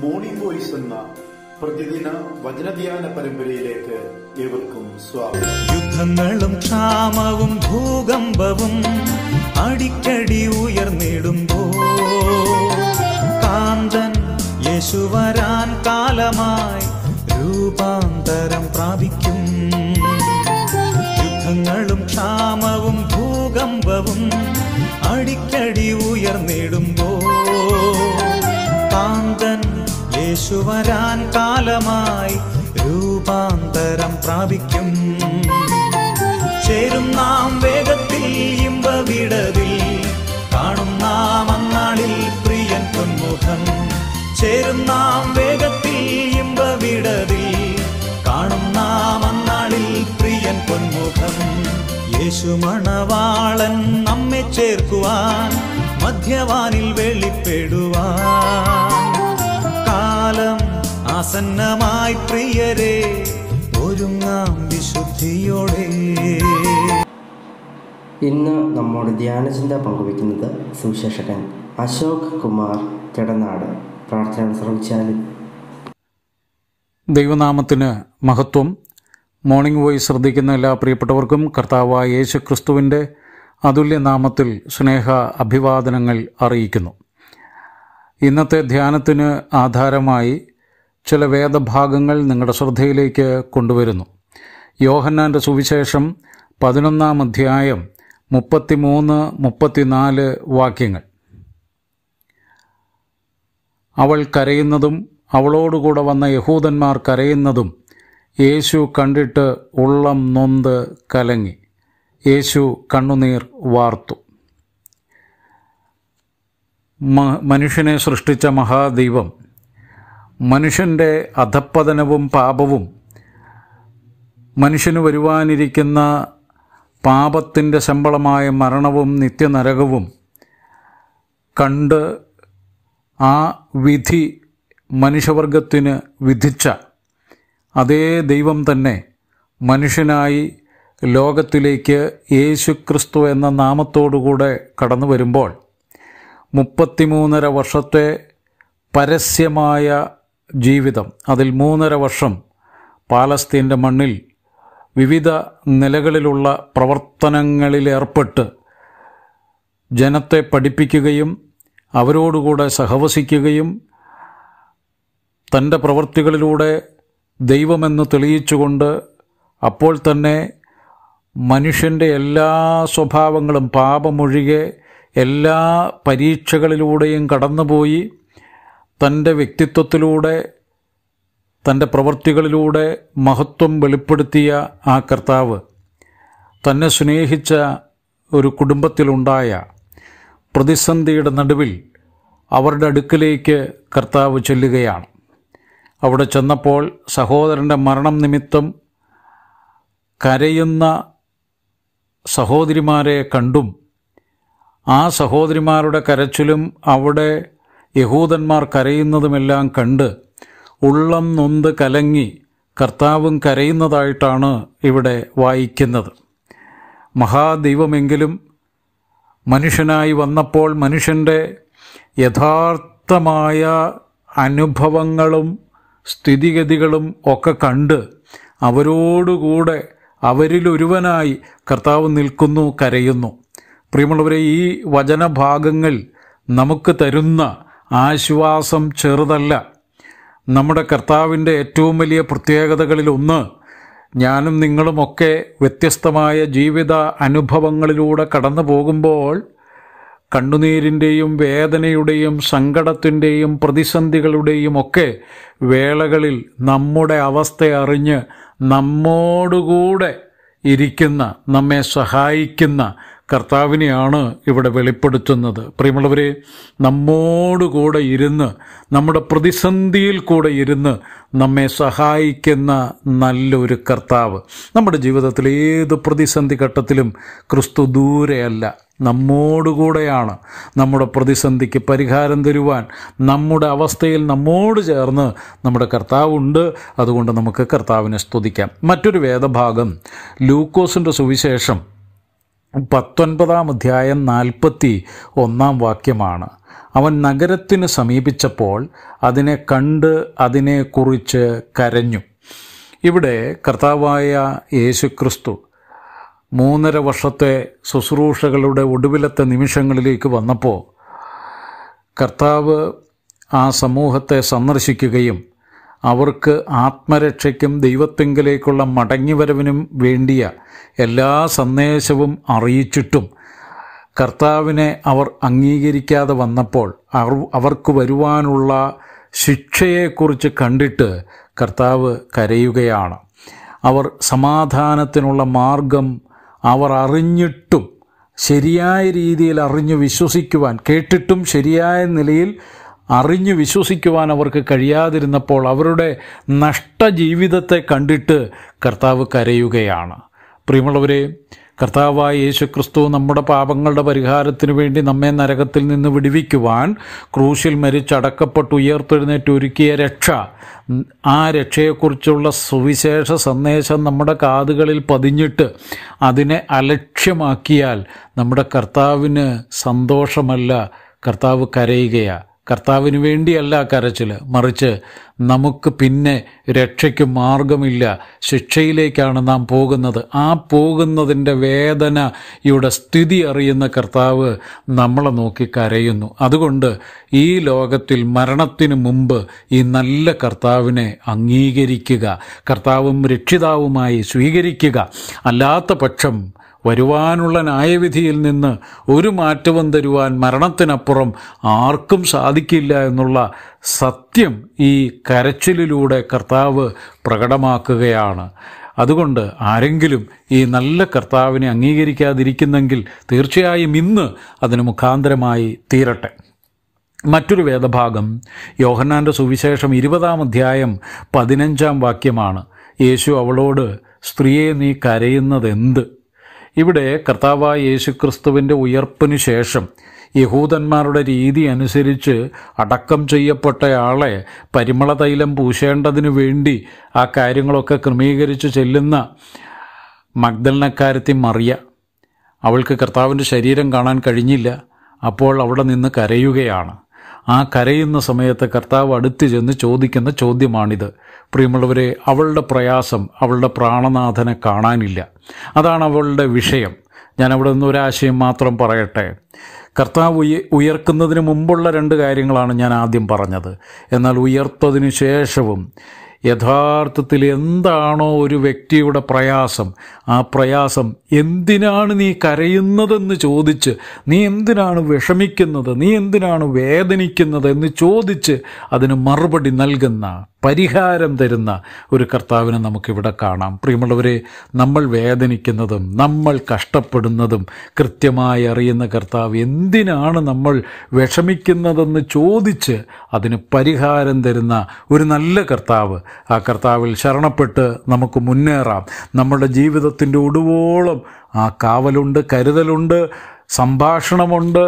morning voice എന്ന പ്രതിദിന വചനധ്യാന പരമ്പരയിലേക്ക് ഏവർക്കും സ്വാഗതം യുദ്ധങ്ങളും ക്ഷാമവും ഭൂകമ്പവും അടിക്കടി ഉയർന്നിടുമ്പോ കാന്തൻ യേശുവരാൻ കാ ഫലമായി രൂപാന്തരം പ്രാപിക്കും ചേരും നാം വേഗത്തിൽ ഇമ്പവിടവിൽ കാണും നാം അന്നാളിൽ പ്രിയൻ പൊന്മുഖം ചേരും നാം വേഗത്തിൽ ഇമ്പവിടവിൽ കാണും നാം അന്നാളിൽ പ്രിയൻ പൊന്മുഖം യേശു മണവാളൻ നമ്മെ ചേർക്കുവാൻ മധ്യവാനിൽ വെളിപ്പെടുവാൻ കാലം ആസന്നമായി പ്രിയരെ ഒരുങ്ങാം വിശുദ്ധിയോടെ ഇന്ന് നമ്മോട് ധ്യാനചിന്ത പങ്കുവയ്ക്കുന്നത് സുവിശേഷകൻ അശോക് കുമാർ ചെടനാട് പ്രാർത്ഥന ശ്രമിച്ചാലും ദൈവനാമത്തിന് മഹത്വം മോർണിംഗ് വോയിസ് ശ്രദ്ധിക്കുന്ന എല്ലാ പ്രിയപ്പെട്ടവർക്കും കർത്താവായ യേശു ക്രിസ്തുവിൻ്റെ അതുല്യനാമത്തിൽ സ്നേഹ അഭിവാദനങ്ങൾ അറിയിക്കുന്നു ഇന്നത്തെ ധ്യാനത്തിന് ആധാരമായി ചില വേദഭാഗങ്ങൾ നിങ്ങളുടെ ശ്രദ്ധയിലേക്ക് കൊണ്ടുവരുന്നു യോഹന്നാൻ്റെ സുവിശേഷം പതിനൊന്നാം അധ്യായം മുപ്പത്തിമൂന്ന് മുപ്പത്തിനാല് വാക്യങ്ങൾ അവൾ കരയുന്നതും അവളോടുകൂടെ വന്ന യഹൂദന്മാർ കരയുന്നതും യേശു കണ്ടിട്ട് ഉള്ളം നൊന്ത് കലങ്ങി യേശു കണ്ണുനീർ വാർത്തു മനുഷ്യനെ സൃഷ്ടിച്ച മഹാദൈവം മനുഷ്യൻ്റെ അധപ്പതനവും പാപവും മനുഷ്യന് വരുവാനിരിക്കുന്ന പാപത്തിൻ്റെ ശമ്പളമായ മരണവും നിത്യനരകവും കണ്ട് ആ വിധി മനുഷ്യവർഗത്തിന് വിധിച്ച അതേ ദൈവം തന്നെ മനുഷ്യനായി ലോകത്തിലേക്ക് യേശു ക്രിസ്തു എന്ന നാമത്തോടുകൂടെ കടന്നു വരുമ്പോൾ മുപ്പത്തിമൂന്നര വർഷത്തെ പരസ്യമായ ജീവിതം അതിൽ മൂന്നര വർഷം പാലസ്തീൻ്റെ മണ്ണിൽ വിവിധ നിലകളിലുള്ള പ്രവർത്തനങ്ങളിലേർപ്പെട്ട് ജനത്തെ പഠിപ്പിക്കുകയും അവരോടുകൂടെ സഹവസിക്കുകയും തൻ്റെ പ്രവൃത്തികളിലൂടെ ദൈവമെന്ന് തെളിയിച്ചുകൊണ്ട് അപ്പോൾ തന്നെ മനുഷ്യൻ്റെ എല്ലാ സ്വഭാവങ്ങളും പാപമൊഴികെ എല്ലാ പരീക്ഷകളിലൂടെയും കടന്നുപോയി തൻ്റെ വ്യക്തിത്വത്തിലൂടെ തൻ്റെ പ്രവൃത്തികളിലൂടെ മഹത്വം വെളിപ്പെടുത്തിയ ആ കർത്താവ് തന്നെ സ്നേഹിച്ച ഒരു കുടുംബത്തിലുണ്ടായ പ്രതിസന്ധിയുടെ നടുവിൽ അവരുടെ അടുക്കിലേക്ക് കർത്താവ് ചെല്ലുകയാണ് അവിടെ ചെന്നപ്പോൾ സഹോദരൻ്റെ മരണം നിമിത്തം കരയുന്ന സഹോദരിമാരെ കണ്ടും ആ സഹോദരിമാരുടെ കരച്ചിലും അവിടെ യഹൂദന്മാർ കരയുന്നതുമെല്ലാം കണ്ട് ഉള്ളം നൊന്ത് കലങ്ങി കർത്താവും കരയുന്നതായിട്ടാണ് ഇവിടെ വായിക്കുന്നത് മഹാദൈവമെങ്കിലും മനുഷ്യനായി വന്നപ്പോൾ മനുഷ്യൻ്റെ യഥാർത്ഥമായ അനുഭവങ്ങളും സ്ഥിതിഗതികളും ഒക്കെ കണ്ട് അവരോടുകൂടെ അവരിലൊരുവനായി കർത്താവ് നിൽക്കുന്നു കരയുന്നു പ്രിയമുള്ളവരെ ഈ വചനഭാഗങ്ങൾ നമുക്ക് തരുന്ന ആശ്വാസം ചെറുതല്ല നമ്മുടെ കർത്താവിൻ്റെ ഏറ്റവും വലിയ പ്രത്യേകതകളിലൊന്ന് ഞാനും നിങ്ങളുമൊക്കെ വ്യത്യസ്തമായ ജീവിത അനുഭവങ്ങളിലൂടെ കടന്നു പോകുമ്പോൾ കണ്ണുനീരിൻ്റെയും വേദനയുടെയും സങ്കടത്തിൻ്റെയും പ്രതിസന്ധികളുടെയും ഒക്കെ വേളകളിൽ നമ്മുടെ അവസ്ഥ അറിഞ്ഞ് നമ്മോടുകൂടെ ഇരിക്കുന്ന നമ്മെ സഹായിക്കുന്ന കർത്താവിനെയാണ് ഇവിടെ വെളിപ്പെടുത്തുന്നത് പ്രിയമുള്ളവരെ നമ്മോടുകൂടെ ഇരുന്ന് നമ്മുടെ പ്രതിസന്ധിയിൽ കൂടെ ഇരുന്ന് നമ്മെ സഹായിക്കുന്ന നല്ലൊരു കർത്താവ് നമ്മുടെ ജീവിതത്തിൽ ഏത് പ്രതിസന്ധി ഘട്ടത്തിലും ക്രിസ്തു ദൂരെയല്ല നമ്മോടുകൂടെയാണ് നമ്മുടെ പ്രതിസന്ധിക്ക് പരിഹാരം തരുവാൻ നമ്മുടെ അവസ്ഥയിൽ നമ്മോട് ചേർന്ന് നമ്മുടെ കർത്താവുണ്ട് അതുകൊണ്ട് നമുക്ക് കർത്താവിനെ സ്തുതിക്കാം മറ്റൊരു വേദഭാഗം ലൂക്കോസിൻ്റെ സുവിശേഷം പത്തൊൻപതാം അധ്യായം നാൽപ്പത്തി ഒന്നാം വാക്യമാണ് അവൻ നഗരത്തിന് സമീപിച്ചപ്പോൾ അതിനെ കണ്ട് അതിനെക്കുറിച്ച് കരഞ്ഞു ഇവിടെ കർത്താവായ യേശുക്രിസ്തു മൂന്നര വർഷത്തെ ശുശ്രൂഷകളുടെ ഒടുവിലത്തെ നിമിഷങ്ങളിലേക്ക് വന്നപ്പോൾ കർത്താവ് ആ സമൂഹത്തെ സന്ദർശിക്കുകയും അവർക്ക് ആത്മരക്ഷയ്ക്കും ദൈവത്തെങ്കിലേക്കുള്ള മടങ്ങിവരവിനും വേണ്ടിയ എല്ലാ സന്ദേശവും അറിയിച്ചിട്ടും കർത്താവിനെ അവർ അംഗീകരിക്കാതെ വന്നപ്പോൾ അവർക്ക് വരുവാനുള്ള ശിക്ഷയെക്കുറിച്ച് കണ്ടിട്ട് കർത്താവ് കരയുകയാണ് അവർ സമാധാനത്തിനുള്ള മാർഗം അവർ അറിഞ്ഞിട്ടും ശരിയായ രീതിയിൽ അറിഞ്ഞു വിശ്വസിക്കുവാൻ കേട്ടിട്ടും ശരിയായ നിലയിൽ അറിഞ്ഞു വിശ്വസിക്കുവാൻ അവർക്ക് കഴിയാതിരുന്നപ്പോൾ അവരുടെ നഷ്ടജീവിതത്തെ കണ്ടിട്ട് കർത്താവ് കരയുകയാണ് പ്രിയമുള്ളവരെ കർത്താവായ യേശു ക്രിസ്തു നമ്മുടെ പാപങ്ങളുടെ പരിഹാരത്തിനു വേണ്ടി നമ്മെ നരകത്തിൽ നിന്ന് വിടുവിക്കുവാൻ ക്രൂശിൽ മരിച്ചടക്കപ്പെട്ട് ഉയർത്തെഴുന്നേറ്റ് ഒരുക്കിയ രക്ഷ ആ രക്ഷയെക്കുറിച്ചുള്ള സുവിശേഷ സന്ദേശം നമ്മുടെ കാതുകളിൽ പതിഞ്ഞിട്ട് അതിനെ അലക്ഷ്യമാക്കിയാൽ നമ്മുടെ കർത്താവിന് സന്തോഷമല്ല കർത്താവ് കരയുകയാണ് കർത്താവിന് വേണ്ടിയല്ല കരച്ചിൽ മറിച്ച് നമുക്ക് പിന്നെ രക്ഷയ്ക്ക് മാർഗമില്ല ശിക്ഷയിലേക്കാണ് നാം പോകുന്നത് ആ പോകുന്നതിൻ്റെ വേദനയുടെ സ്ഥിതി അറിയുന്ന കർത്താവ് നമ്മളെ നോക്കി കരയുന്നു അതുകൊണ്ട് ഈ ലോകത്തിൽ മരണത്തിന് മുമ്പ് ഈ നല്ല കർത്താവിനെ അംഗീകരിക്കുക കർത്താവും രക്ഷിതാവുമായി സ്വീകരിക്കുക അല്ലാത്ത പക്ഷം വരുവാനുള്ള ന്യായവിധിയിൽ നിന്ന് ഒരു മാറ്റവും തരുവാൻ മരണത്തിനപ്പുറം ആർക്കും സാധിക്കില്ല എന്നുള്ള സത്യം ഈ കരച്ചിലിലൂടെ കർത്താവ് പ്രകടമാക്കുകയാണ് അതുകൊണ്ട് ആരെങ്കിലും ഈ നല്ല കർത്താവിനെ അംഗീകരിക്കാതിരിക്കുന്നെങ്കിൽ തീർച്ചയായും ഇന്ന് അതിന് മുഖാന്തരമായി തീരട്ടെ മറ്റൊരു വേദഭാഗം യോഹന്നാൻ്റെ സുവിശേഷം ഇരുപതാം അധ്യായം പതിനഞ്ചാം വാക്യമാണ് യേശു അവളോട് സ്ത്രീയെ നീ കരയുന്നത് എന്ത് ഇവിടെ കർത്താവായ യേശുക്രിസ്തുവിൻ്റെ ഉയർപ്പിനു ശേഷം യഹൂദന്മാരുടെ രീതി അനുസരിച്ച് അടക്കം ചെയ്യപ്പെട്ടയാളെ പരിമള തൈലം പൂശേണ്ടതിനു വേണ്ടി ആ കാര്യങ്ങളൊക്കെ ക്രമീകരിച്ച് ചെല്ലുന്ന മഗ്ദലിനക്കാരത്തി മറിയ അവൾക്ക് കർത്താവിൻ്റെ ശരീരം കാണാൻ കഴിഞ്ഞില്ല അപ്പോൾ അവിടെ നിന്ന് കരയുകയാണ് ആ കരയുന്ന സമയത്ത് കർത്താവ് അടുത്തു ചെന്ന് ചോദിക്കുന്ന ചോദ്യമാണിത് പ്രിയമുള്ളവരെ അവളുടെ പ്രയാസം അവളുടെ പ്രാണനാഥനെ കാണാനില്ല അതാണ് അവളുടെ വിഷയം ഞാൻ അവിടെ നിന്ന് ഒരാശയം മാത്രം പറയട്ടെ കർത്താവ് ഉയർക്കുന്നതിന് മുമ്പുള്ള രണ്ട് കാര്യങ്ങളാണ് ഞാൻ ആദ്യം പറഞ്ഞത് എന്നാൽ ഉയർത്തതിനു ശേഷവും യഥാർത്ഥത്തിൽ എന്താണോ ഒരു വ്യക്തിയുടെ പ്രയാസം ആ പ്രയാസം എന്തിനാണ് നീ കരയുന്നതെന്ന് ചോദിച്ച് നീ എന്തിനാണ് വിഷമിക്കുന്നത് നീ എന്തിനാണ് വേദനിക്കുന്നത് എന്ന് ചോദിച്ച് അതിന് മറുപടി നൽകുന്ന പരിഹാരം തരുന്ന ഒരു കർത്താവിനെ നമുക്കിവിടെ കാണാം പ്രിയമുള്ളവരെ നമ്മൾ വേദനിക്കുന്നതും നമ്മൾ കഷ്ടപ്പെടുന്നതും കൃത്യമായി അറിയുന്ന കർത്താവ് എന്തിനാണ് നമ്മൾ വിഷമിക്കുന്നതെന്ന് ചോദിച്ച് അതിന് പരിഹാരം തരുന്ന ഒരു നല്ല കർത്താവ് ആ കർത്താവിൽ ശരണപ്പെട്ട് നമുക്ക് മുന്നേറാം നമ്മുടെ ജീവിതത്തിൻ്റെ ഒടുവോളം ആ കാവലുണ്ട് കരുതലുണ്ട് സംഭാഷണമുണ്ട്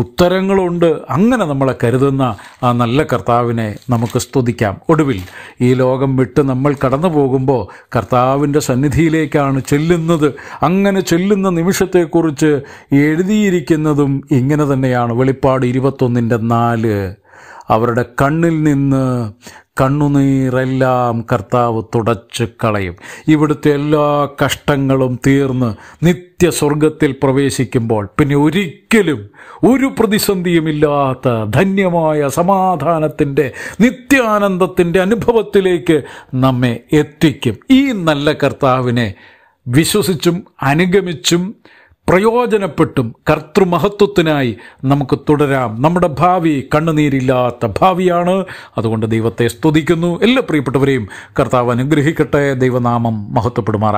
ഉത്തരങ്ങളുണ്ട് അങ്ങനെ നമ്മളെ കരുതുന്ന ആ നല്ല കർത്താവിനെ നമുക്ക് സ്തുതിക്കാം ഒടുവിൽ ഈ ലോകം വിട്ട് നമ്മൾ കടന്നു പോകുമ്പോൾ കർത്താവിൻ്റെ സന്നിധിയിലേക്കാണ് ചെല്ലുന്നത് അങ്ങനെ ചെല്ലുന്ന നിമിഷത്തെക്കുറിച്ച് എഴുതിയിരിക്കുന്നതും ഇങ്ങനെ തന്നെയാണ് വെളിപ്പാട് ഇരുപത്തൊന്നിൻ്റെ നാല് അവരുടെ കണ്ണിൽ നിന്ന് കണ്ണുനീരെല്ലാം കർത്താവ് തുടച്ചു കളയും ഇവിടുത്തെ എല്ലാ കഷ്ടങ്ങളും തീർന്ന് സ്വർഗത്തിൽ പ്രവേശിക്കുമ്പോൾ പിന്നെ ഒരിക്കലും ഒരു പ്രതിസന്ധിയുമില്ലാത്ത ധന്യമായ സമാധാനത്തിൻ്റെ നിത്യാനന്ദത്തിൻ്റെ അനുഭവത്തിലേക്ക് നമ്മെ എത്തിക്കും ഈ നല്ല കർത്താവിനെ വിശ്വസിച്ചും അനുഗമിച്ചും പ്രയോജനപ്പെട്ടും കർത്തൃമഹത്വത്തിനായി നമുക്ക് തുടരാം നമ്മുടെ ഭാവി കണ്ണുനീരില്ലാത്ത ഭാവിയാണ് അതുകൊണ്ട് ദൈവത്തെ സ്തുതിക്കുന്നു എല്ലാ പ്രിയപ്പെട്ടവരെയും കർത്താവ് അനുഗ്രഹിക്കട്ടെ ദൈവനാമം മഹത്വപ്പെടുമാറാം